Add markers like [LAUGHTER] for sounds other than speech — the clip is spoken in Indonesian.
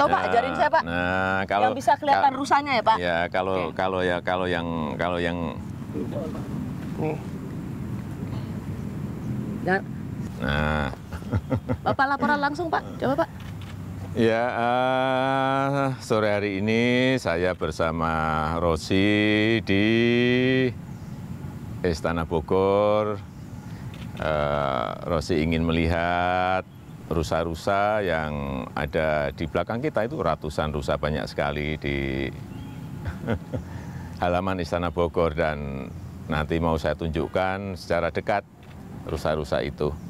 Coba pak ajarin nah, saya Pak. Nah, kalau yang bisa kelihatan ka rusanya ya Pak. Ya kalau okay. kalau ya kalau yang kalau yang nih. Dan, nah. [LAUGHS] Bapak laporan langsung Pak. Coba Pak. Ya, uh, sore hari ini saya bersama Rosi di Istana Bogor. Uh, Rosi ingin melihat rusa-rusa yang ada di belakang kita itu ratusan rusa banyak sekali di [LAUGHS] halaman Istana Bogor dan nanti mau saya tunjukkan secara dekat rusa-rusa itu.